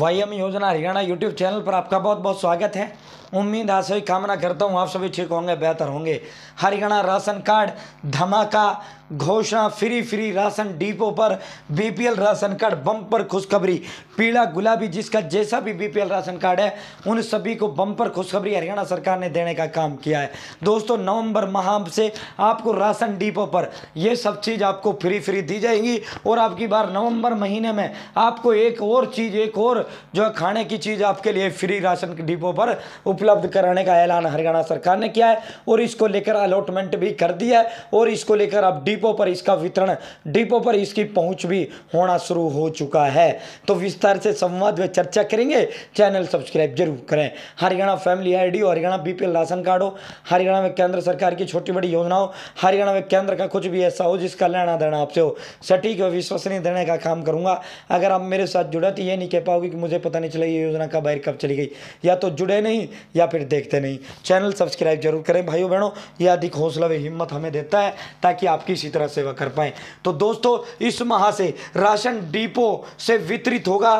Y M योजना Haryana YouTube channel पर आपका बहुत बहुत स्वागत है उम्मीद आशय कामना करता हूँ आप सभी ठीक होंगे बेहतर होंगे हरियाणा राशन कार्ड धमाका घोषणा फ्री फ्री राशन डिपो पर बीपीएल राशन कार्ड बम्पर खुशखबरी पीला गुलाबी जिसका जैसा भी बीपीएल राशन कार्ड है उन सभी को बम्पर खुशखबरी हरियाणा सरकार ने देने का काम किया है दोस्तों नवंबर माह से आपको राशन डिपो पर यह सब चीज़ आपको फ्री फ्री दी जाएगी और आपकी बार नवंबर महीने में आपको एक और चीज़ एक और जो है खाने की चीज़ आपके लिए फ्री राशन डिपो पर उपलब्ध कराने का ऐलान हरियाणा सरकार ने किया है और इसको लेकर अलॉटमेंट भी कर दिया है और इसको लेकर अब डिपो पर इसका वितरण डिपो पर इसकी पहुंच भी होना शुरू हो चुका है तो विस्तार से संवाद व चर्चा करेंगे चैनल सब्सक्राइब जरूर करें हरियाणा फैमिली आई हरियाणा बी राशन कार्ड हो हरियाणा में केंद्र सरकार की छोटी बड़ी योजनाओं हरियाणा में केंद्र का कुछ भी ऐसा हो जिसका लेना देना आपसे हो सटीक व विश्वसनीय देने का काम करूंगा अगर आप मेरे साथ जुड़े तो ये नहीं कह पाओगे कि मुझे पता नहीं चला ये योजना कब बाहर कब चली गई या तो जुड़े नहीं या फिर देखते नहीं चैनल सब्सक्राइब जरूर करें भाइयों बहनों ये अधिक हौसला व हिम्मत हमें देता है ताकि आपकी इसी तरह सेवा कर पाएँ तो दोस्तों इस माह से राशन डिपो से वितरित होगा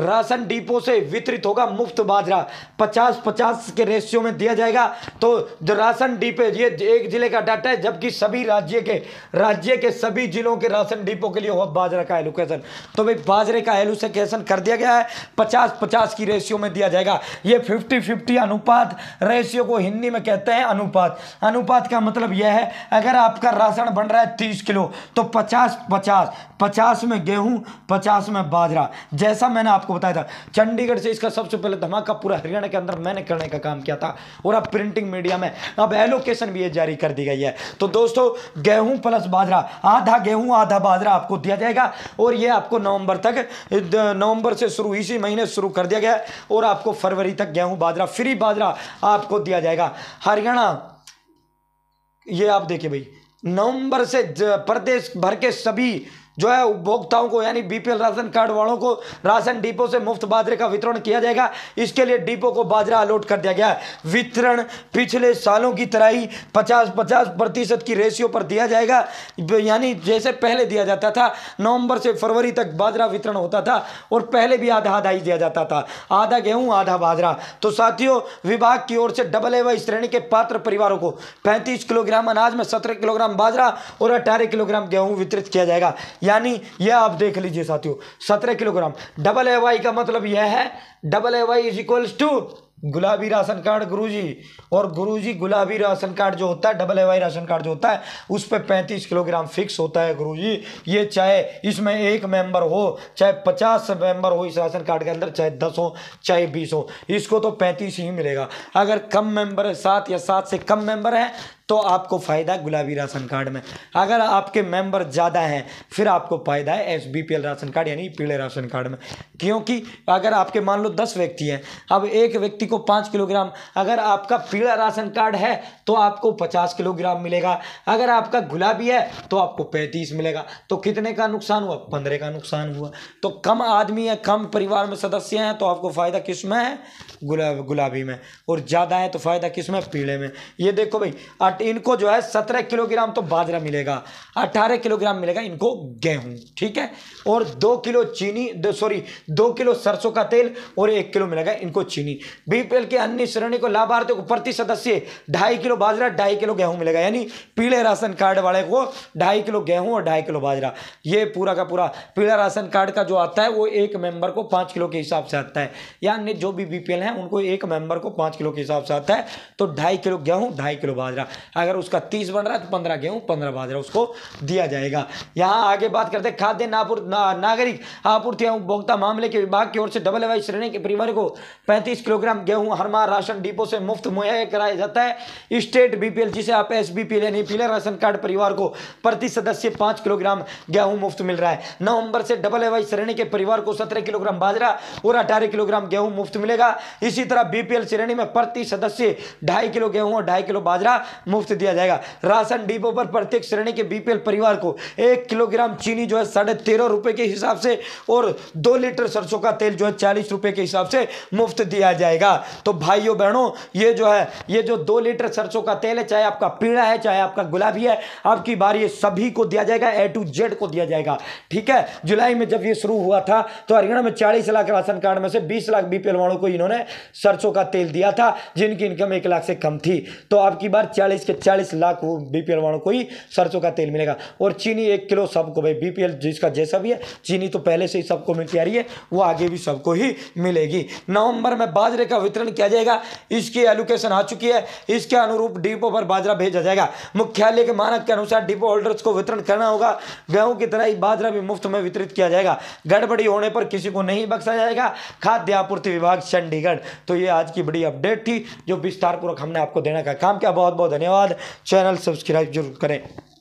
राशन डिपो से वितरित होगा मुफ्त बाजरा पचास पचास के रेशियो में दिया जाएगा तो जो राशन डिपो ये एक जिले का डाटा है जबकि सभी राज्य के राज्य के सभी जिलों के राशन डिपो के लिए हो बाजरा का एलोकेशन तो भाई बाजरे का एलोकेशन कर दिया गया है पचास पचास की रेशियो में दिया जाएगा ये फिफ्टी फिफ्टी अनुपात रेशियो को हिंदी में कहते हैं अनुपात अनुपात का मतलब यह है अगर आपका राशन बन रहा है तीस किलो तो पचास पचास पचास में गेहूँ पचास में बाजरा जैसा मैंने आप आपको बताया था चंडीगढ़ से इसका सबसे पहले धमाका पूरा हरियाणा के अंदर मैंने करने का काम किया था और अब प्रिंटिंग मीडिया में अब एलोकेशन भी जारी कर दी गई है तो दोस्तों गेहूं प्लस बाजरा आधा गेहूं आधा बाजरा आपको दिया जाएगा और यह आपको नवंबर तक नवंबर से शुरू इसी महीने शुरू कर दिया गया और आपको फरवरी तक गेहूं बाजरा फ्री बाजरा आपको दिया जाएगा हरियाणा ये आप देखिए भाई नवंबर से प्रदेश भर के सभी जो है उपभोक्ताओं को यानी बीपीएल राशन कार्ड वालों को राशन डिपो से मुफ्त बाजरे का वितरण किया जाएगा इसके लिए डिपो को बाजरा अलॉट कर दिया गया है वितरण पिछले सालों की तरह ही पचास पचास प्रतिशत की रेशियो पर दिया जाएगा यानी जैसे पहले दिया जाता था नवंबर से फरवरी तक बाजरा वितरण होता था और पहले भी आधा आधा ही दिया जाता था आधा गेहूँ आधा बाजरा तो साथियों विभाग की ओर से डबल ए श्रेणी के पात्र परिवारों को पैंतीस किलोग्राम अनाज में सत्रह किलोग्राम बाजरा और अठारह किलोग्राम गेहूँ वितरित किया जाएगा यानी यह आप देख लीजिए साथियों सत्रह किलोग्राम डबल ए वाई का मतलब यह है double A Y is equals to गुलाबी राशन कार्ड गुरुजी और गुरुजी गुलाबी राशन कार्ड जो होता है डबल एवाई राशन कार्ड जो होता है उस पर पैंतीस किलोग्राम फिक्स होता है गुरुजी ये चाहे इसमें एक मेंबर हो चाहे पचास मेंबर हो इस राशन कार्ड के अंदर चाहे दस हो चाहे बीस हो इसको तो पैंतीस ही मिलेगा अगर कम मेंबर है सात या सात से कम मेंबर है तो आपको फ़ायदा गुलाबी राशन कार्ड में अगर आपके मेंबर ज़्यादा हैं फिर आपको फ़ायदा है S B P L ration card यानी पीले राशन कार्ड में क्योंकि अगर आपके मान लो दस व्यक्ति हैं अब एक व्यक्ति को पाँच किलोग्राम अगर आपका पीला राशन कार्ड है तो आपको पचास किलोग्राम मिलेगा अगर आपका गुलाबी है तो आपको पैंतीस मिलेगा तो कितने का नुकसान हुआ पंद्रह का नुकसान हुआ तो कम आदमी है कम परिवार में सदस्य हैं तो आपको फ़ायदा किस में है गुलाबी में और ज़्यादा है तो फ़ायदा किस में पीले में ये देखो भाई इनको जो है सत्रह किलोग्राम तो बाजरा मिलेगा अट्ठारह किलोग्राम मिलेगा इनको गेहूं ठीक है और दो किलो चीनी दो सॉरी दो किलो सरसों का तेल और एक किलो मिलेगा इनको चीनी बीपीएल के अन्य श्रेणी को लाभार्थियों को प्रति सदस्य ढाई किलो बाजरा ढाई किलो गेहूं मिलेगा यानी पीले राशन कार्ड वाले को ढाई किलो गेहूं और ढाई किलो बाजरा ये पूरा का पूरा पीला राशन कार्ड का जो आता है वो एक मेंबर को पांच किलो के हिसाब से आता है यानी जो भी बीपीएल है उनको एक मेंबर को पांच किलो के हिसाब से आता है तो ढाई किलो गेहूं ढाई किलो बाजरा अगर उसका तीस बन रहा है तो पंद्रह गेहूँ पंद्रह बाजरा उसको दिया जाएगा यहाँ आगे बात करते हैं खाद्य नापुर ना, नागरिक आपूर्ति एवं उपभोक्ता मामले के विभाग की ओर से डबल वाई श्रेणी के परिवार को पैंतीस किलोग्राम गेहूँ हर माह राशन डिपो से मुफ्त मुहैया कराया जाता है स्टेट बीपीएल जिसे आप एस यानी पीला राशन कार्ड परिवार को प्रति सदस्य पाँच किलोग्राम गेहूँ मुफ्त मिल रहा है नवंबर से डबल एवाई श्रेणी के परिवार को सत्रह किलोग्राम बाजरा और अठारह किलोग्राम गेहूं मुफ्त मिलेगा इसी तरह बीपीएल श्रेणी में प्रति सदस्य ढाई किलो गेहूं और ढाई किलो बाजरा मुफ्त दिया जाएगा राशन डिपो पर प्रत्येक श्रेणी के बीपीएल परिवार को एक किलोग्राम चीनी जो है साढ़े तेरह रुपए के हिसाब से और दो लीटर सरसों का तेल जो है चालीस रुपए के हिसाब से मुफ्त दिया जाएगा तो भाइयों बहनों ये जो है ये जो दो लीटर सरसों का तेल है चाहे आपका पीड़ा है चाहे आपका गुलाबी है आपकी बार ये सभी को दिया जाएगा ए टू जेड को दिया जाएगा ठीक है जुलाई में जब ये शुरू हुआ था तो हरियाणा में चालीस लाख राशन कार्ड में से बीस लाख बीपीएल वालों को इन्होंने सरसों का तेल दिया था जिनकी इनकम एक लाख से कम थी तो आपकी बार चालीस के 40 लाख बीपीएल वालों को ही सरसों का तेल मिलेगा और चीनी एक किलो सबको भाई बीपीएल जिसका जैसा भी है चीनी तो पहले से ही सबको मिलती आ रही है वो आगे भी सबको ही मिलेगी नवंबर में बाजरे का वितरण किया जाएगा इसकी एलोकेशन आ चुकी है इसके अनुरूप डिपो पर बाजरा भेजा जाएगा मुख्यालय के मानक के अनुसार डिपो होल्डर्स को वितरण करना होगा गेहूं की तरह ही बाजरा भी मुफ्त में वितरित किया जाएगा गड़बड़ी होने पर किसी को नहीं बख्शा जाएगा खाद्य आपूर्ति विभाग चंडीगढ़ तो ये आज की बड़ी अपडेट थी जो विस्तारपूर्वक हमने आपको देने का काम किया बहुत बहुत धन्यवाद धन्यवाद चैनल सब्सक्राइब जरूर करें